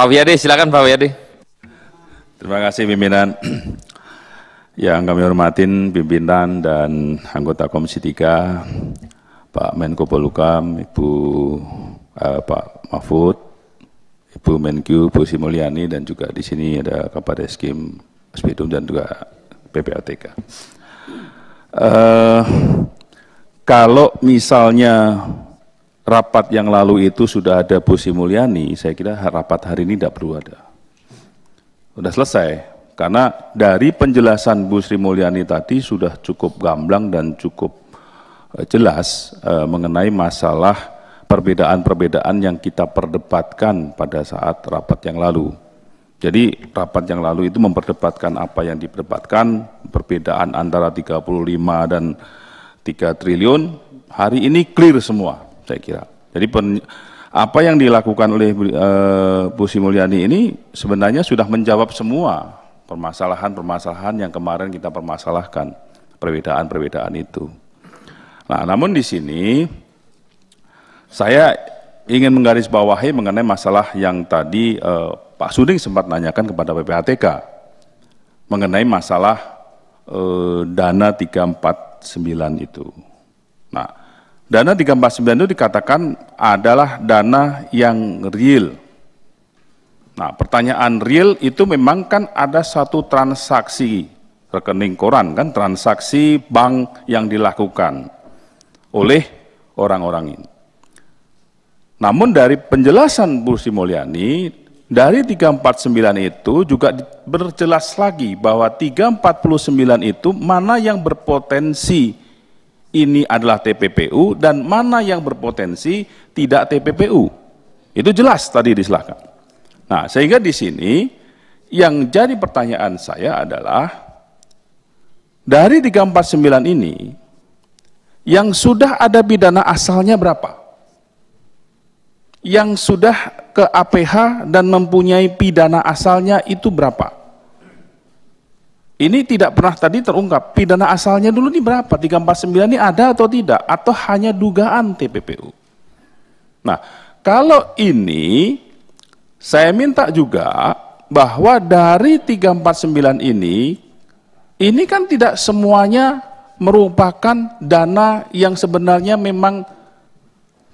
Pak Wiyadi, silakan Pak Wiyadi. Terima kasih pimpinan. Yang kami hormatin pimpinan dan anggota Komisi 3, Pak Menko Polukam, Ibu eh, Pak Mahfud, Ibu Menkyu, Bu Simulyani, dan juga di sini ada Kepala Deskim Spidum, dan juga PPATK. Eh, kalau misalnya rapat yang lalu itu sudah ada Bu Sri Mulyani, saya kira rapat hari ini tidak perlu ada. Sudah selesai, karena dari penjelasan Bu Sri Mulyani tadi sudah cukup gamblang dan cukup eh, jelas eh, mengenai masalah perbedaan-perbedaan yang kita perdebatkan pada saat rapat yang lalu. Jadi rapat yang lalu itu memperdebatkan apa yang diperdebatkan, perbedaan antara 35 dan 3 triliun, hari ini clear semua saya kira. Jadi pen, apa yang dilakukan oleh e, Bu Simulyani ini sebenarnya sudah menjawab semua permasalahan-permasalahan yang kemarin kita permasalahkan, perbedaan-perbedaan itu. Nah, namun di sini saya ingin menggarisbawahi mengenai masalah yang tadi e, Pak Suding sempat nanyakan kepada PPATK mengenai masalah e, dana 349 itu. Nah, Dana 349 itu dikatakan adalah dana yang real. Nah, pertanyaan real itu memang kan ada satu transaksi rekening koran kan transaksi bank yang dilakukan oleh orang-orang ini. Namun dari penjelasan Bu Sri Mulyani dari 349 itu juga berjelas lagi bahwa 349 itu mana yang berpotensi ini adalah TPPU dan mana yang berpotensi tidak TPPU. Itu jelas tadi disilahkan. Nah, sehingga di sini yang jadi pertanyaan saya adalah dari 349 ini yang sudah ada pidana asalnya berapa? Yang sudah ke APH dan mempunyai pidana asalnya itu berapa? Ini tidak pernah tadi terungkap. Pidana asalnya dulu ini berapa? 349 ini ada atau tidak? Atau hanya dugaan TPPU? Nah, kalau ini saya minta juga bahwa dari 349 ini ini kan tidak semuanya merupakan dana yang sebenarnya memang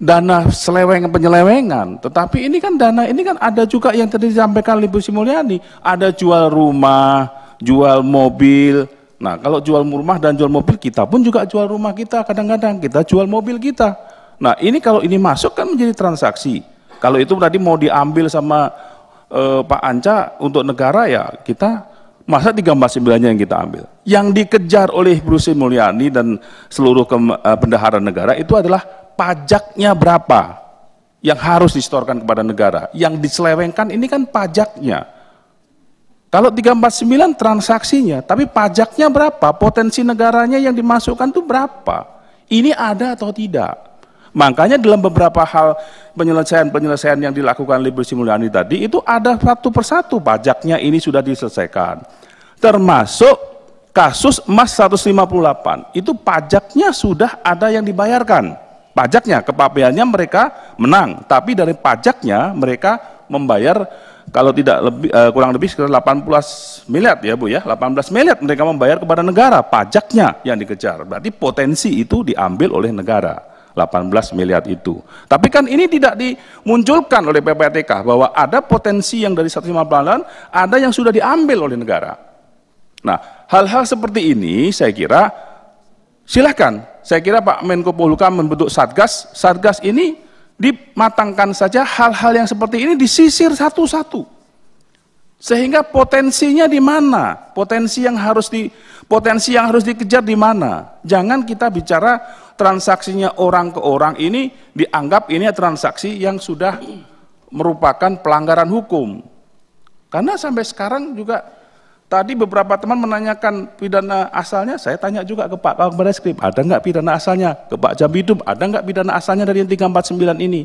dana selewengan penyelewengan. Tetapi ini kan dana ini kan ada juga yang tadi disampaikan Ibu Simulyani, ada jual rumah, jual mobil. Nah, kalau jual rumah dan jual mobil kita pun juga jual rumah kita kadang-kadang kita jual mobil kita. Nah, ini kalau ini masuk kan menjadi transaksi. Kalau itu tadi mau diambil sama eh, Pak Anca untuk negara ya kita masa 349-nya yang kita ambil. Yang dikejar oleh Brusi Mulyani dan seluruh ke, eh, bendahara negara itu adalah pajaknya berapa yang harus disetorkan kepada negara. Yang diselewengkan ini kan pajaknya. Kalau 349 transaksinya, tapi pajaknya berapa? Potensi negaranya yang dimasukkan itu berapa? Ini ada atau tidak? Makanya dalam beberapa hal penyelesaian-penyelesaian yang dilakukan Liberty Simulani tadi itu ada satu persatu pajaknya ini sudah diselesaikan. Termasuk kasus emas 158, itu pajaknya sudah ada yang dibayarkan. Pajaknya, kepapiannya mereka menang, tapi dari pajaknya mereka membayar kalau tidak lebih uh, kurang lebih sekitar 18 miliar ya Bu ya, 18 miliar mereka membayar kepada negara pajaknya yang dikejar. Berarti potensi itu diambil oleh negara. 18 miliar itu. Tapi kan ini tidak dimunculkan oleh PPTK bahwa ada potensi yang dari 150 miliar, ada yang sudah diambil oleh negara. Nah, hal-hal seperti ini saya kira silahkan Saya kira Pak Menko Polhukam membentuk Satgas, Satgas ini dimatangkan saja hal-hal yang seperti ini disisir satu-satu. Sehingga potensinya di mana? Potensi yang harus di potensi yang harus dikejar di mana? Jangan kita bicara transaksinya orang ke orang ini dianggap ini transaksi yang sudah merupakan pelanggaran hukum. Karena sampai sekarang juga Tadi beberapa teman menanyakan pidana asalnya, saya tanya juga ke Pak Kawang Skrip, ada nggak pidana asalnya? Ke Pak Jambidum, ada nggak pidana asalnya dari yang 349 ini?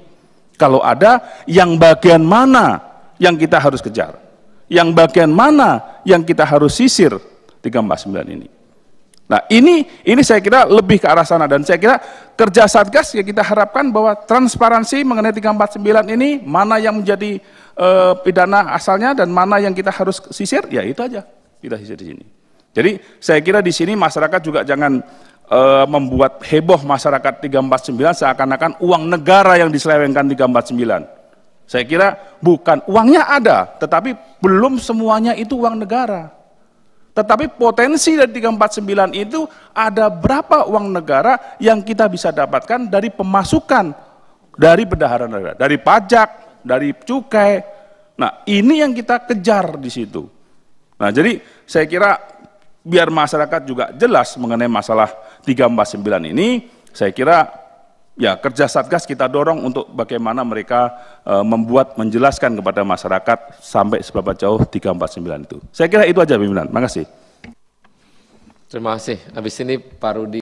Kalau ada, yang bagian mana yang kita harus kejar? Yang bagian mana yang kita harus sisir 349 ini? Nah ini ini saya kira lebih ke arah sana dan saya kira kerja Satgas ya kita harapkan bahwa transparansi mengenai 349 ini mana yang menjadi e, pidana asalnya dan mana yang kita harus sisir ya itu aja kita sisir di sini. Jadi saya kira di sini masyarakat juga jangan e, membuat heboh masyarakat 349 seakan-akan uang negara yang diselewengkan 349. Saya kira bukan uangnya ada tetapi belum semuanya itu uang negara. Tetapi potensi dari 349 itu ada berapa uang negara yang kita bisa dapatkan dari pemasukan dari bendahara negara, dari pajak, dari cukai. Nah, ini yang kita kejar di situ. Nah, jadi saya kira biar masyarakat juga jelas mengenai masalah 349 ini, saya kira ya kerja Satgas kita dorong untuk bagaimana mereka e, membuat menjelaskan kepada masyarakat sampai seberapa jauh 349 itu. Saya kira itu aja pimpinan. kasih. Terima kasih. Habis ini Pak Rudi